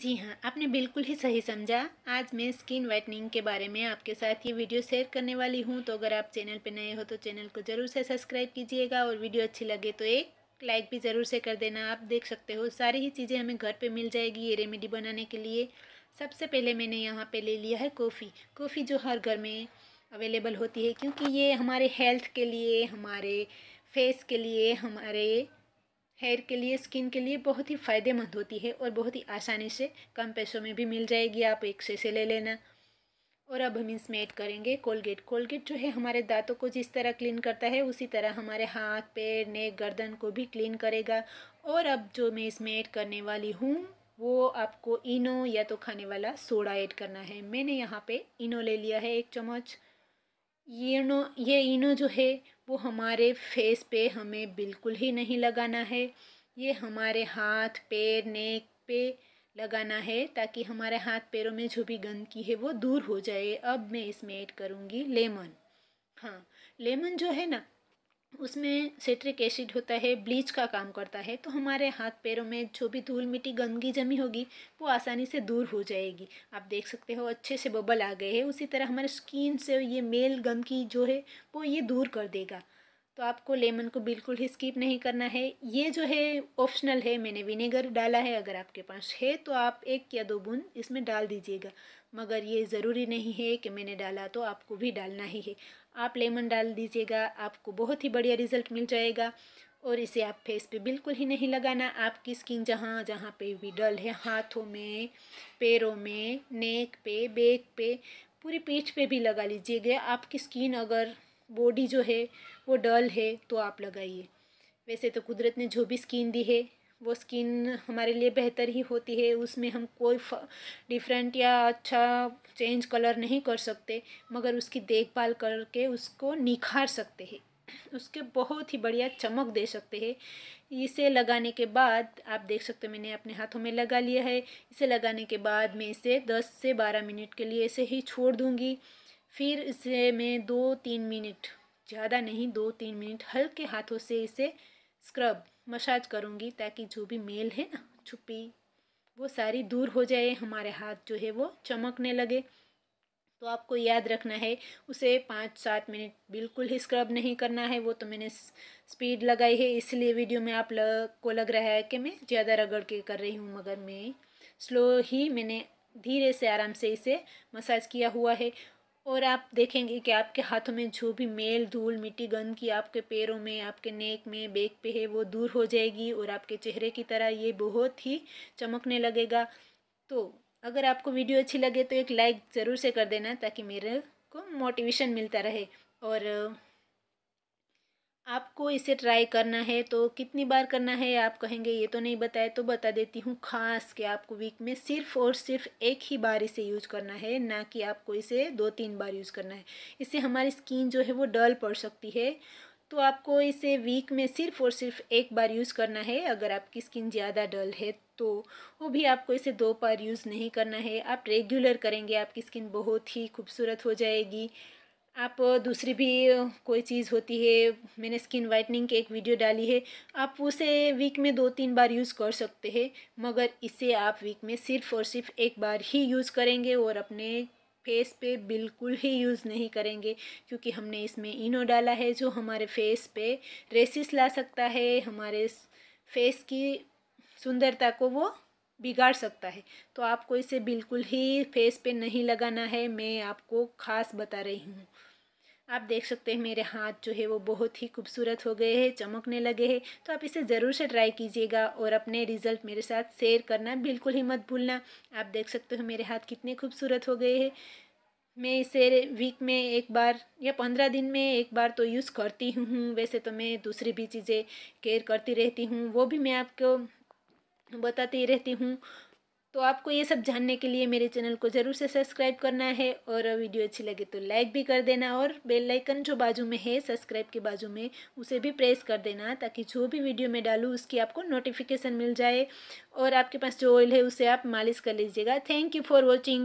जी हाँ आपने बिल्कुल ही सही समझा आज मैं स्किन वाइटनिंग के बारे में आपके साथ ये वीडियो शेयर करने वाली हूँ तो अगर आप चैनल पर नए हो तो चैनल को ज़रूर से सब्सक्राइब कीजिएगा और वीडियो अच्छी लगे तो एक लाइक भी ज़रूर से कर देना आप देख सकते हो सारी ही चीज़ें हमें घर पे मिल जाएगी ये रेमेडी बनाने के लिए सबसे पहले मैंने यहाँ पे ले लिया है कॉफ़ी कॉफ़ी जो हर घर में अवेलेबल होती है क्योंकि ये हमारे हेल्थ के लिए हमारे फेस के लिए हमारे हेयर के लिए स्किन के लिए बहुत ही फ़ायदेमंद होती है और बहुत ही आसानी से कम पैसों में भी मिल जाएगी आप एक से, से ले लेना और अब हम इसमें ऐड करेंगे कोलगेट कोलगेट जो है हमारे दांतों को जिस तरह क्लीन करता है उसी तरह हमारे हाथ पैर नेक गर्दन को भी क्लीन करेगा और अब जो मैं इसमें ऐड करने वाली हूँ वो आपको इनो या तो खाने वाला सोडा ऐड करना है मैंने यहाँ पे इनो ले लिया है एक चम्मच ये नो ये इनो जो है वो हमारे फेस पे हमें बिल्कुल ही नहीं लगाना है ये हमारे हाथ पैर नेक पे लगाना है ताकि हमारे हाथ पैरों में जो भी गंदगी है वो दूर हो जाए अब मैं इसमें ऐड करूँगी लेमन हाँ लेमन जो है ना उसमें सेट्रिक एसिड होता है ब्लीच का काम करता है तो हमारे हाथ पैरों में जो भी धूल मिट्टी गंदगी जमी होगी वो आसानी से दूर हो जाएगी आप देख सकते हो अच्छे से बबल आ गए हैं उसी तरह हमारे स्किन से ये मेल गंदगी जो है वो ये दूर कर देगा तो आपको लेमन को बिल्कुल ही स्किप नहीं करना है ये जो है ऑप्शनल है मैंने विनेगर डाला है अगर आपके पास है तो आप एक या दो बूंद इसमें डाल दीजिएगा मगर ये ज़रूरी नहीं है कि मैंने डाला तो आपको भी डालना ही है आप लेमन डाल दीजिएगा आपको बहुत ही बढ़िया रिजल्ट मिल जाएगा और इसे आप फेस पे बिल्कुल ही नहीं लगाना आपकी स्किन जहाँ जहाँ पे भी डल है हाथों में पैरों में नेक पे बैक पे पूरी पीठ पे भी लगा लीजिएगा आपकी स्किन अगर बॉडी जो है वो डल है तो आप लगाइए वैसे तो कुदरत ने जो भी स्किन दी है वो स्किन हमारे लिए बेहतर ही होती है उसमें हम कोई डिफरेंट या अच्छा चेंज कलर नहीं कर सकते मगर उसकी देखभाल करके उसको निखार सकते हैं उसके बहुत ही बढ़िया चमक दे सकते हैं इसे लगाने के बाद आप देख सकते हो मैंने अपने हाथों में लगा लिया है इसे लगाने के बाद मैं इसे दस से बारह मिनट के लिए ऐसे ही छोड़ दूँगी फिर इसे मैं दो तीन मिनट ज़्यादा नहीं दो तीन मिनट हल्के हाथों से इसे स्क्रब मसाज करूँगी ताकि जो भी मेल है ना छुपी वो सारी दूर हो जाए हमारे हाथ जो है वो चमकने लगे तो आपको याद रखना है उसे पाँच सात मिनट बिल्कुल ही स्क्रब नहीं करना है वो तो मैंने स्पीड लगाई है इसलिए वीडियो में आप लग, को लग रहा है कि मैं ज़्यादा रगड़ के कर रही हूँ मगर मैं स्लो ही मैंने धीरे से आराम से इसे मसाज किया हुआ है और आप देखेंगे कि आपके हाथों में जो भी मेल धूल मिट्टी गंद की आपके पैरों में आपके नेक में बेग पे है वो दूर हो जाएगी और आपके चेहरे की तरह ये बहुत ही चमकने लगेगा तो अगर आपको वीडियो अच्छी लगे तो एक लाइक ज़रूर से कर देना ताकि मेरे को मोटिवेशन मिलता रहे और आपको इसे ट्राई करना है तो कितनी बार करना है आप कहेंगे ये तो नहीं बताए तो बता देती हूँ खास कि आपको वीक में सिर्फ और सिर्फ एक ही बार इसे यूज़ करना है ना कि आपको इसे दो तीन बार यूज़ करना है इससे हमारी स्किन जो है वो डल पड़ सकती है तो आपको इसे वीक में सिर्फ और सिर्फ एक बार यूज़ करना है अगर आपकी स्किन ज़्यादा डल है तो वो भी आपको इसे दो बार यूज़ नहीं करना है आप रेगुलर करेंगे आपकी स्किन बहुत ही खूबसूरत हो जाएगी आप दूसरी भी कोई चीज़ होती है मैंने स्किन वाइटनिंग की एक वीडियो डाली है आप उसे वीक में दो तीन बार यूज़ कर सकते हैं मगर इसे आप वीक में सिर्फ और सिर्फ एक बार ही यूज़ करेंगे और अपने फेस पे बिल्कुल ही यूज़ नहीं करेंगे क्योंकि हमने इसमें इनो डाला है जो हमारे फेस पे रेसिस ला सकता है हमारे फेस की सुंदरता को वो बिगाड़ सकता है तो आपको इसे बिल्कुल ही फेस पे नहीं लगाना है मैं आपको खास बता रही हूँ आप देख सकते हैं मेरे हाथ जो है वो बहुत ही खूबसूरत हो गए हैं चमकने लगे हैं तो आप इसे ज़रूर से ट्राई कीजिएगा और अपने रिज़ल्ट मेरे साथ शेयर करना बिल्कुल ही मत भूलना आप देख सकते हो मेरे हाथ कितने खूबसूरत हो गए हैं मैं इसे वीक में एक बार या पंद्रह दिन में एक बार तो यूज़ करती हूँ वैसे तो मैं दूसरी भी चीज़ें केयर करती रहती हूँ वो भी मैं आपको बताती रहती हूँ तो आपको ये सब जानने के लिए मेरे चैनल को ज़रूर से सब्सक्राइब करना है और वीडियो अच्छी लगे तो लाइक भी कर देना और बेल लाइकन जो बाजू में है सब्सक्राइब के बाजू में उसे भी प्रेस कर देना ताकि जो भी वीडियो मैं डालूँ उसकी आपको नोटिफिकेशन मिल जाए और आपके पास जो ऑयल है उसे आप मालिश कर लीजिएगा थैंक यू फॉर वॉचिंग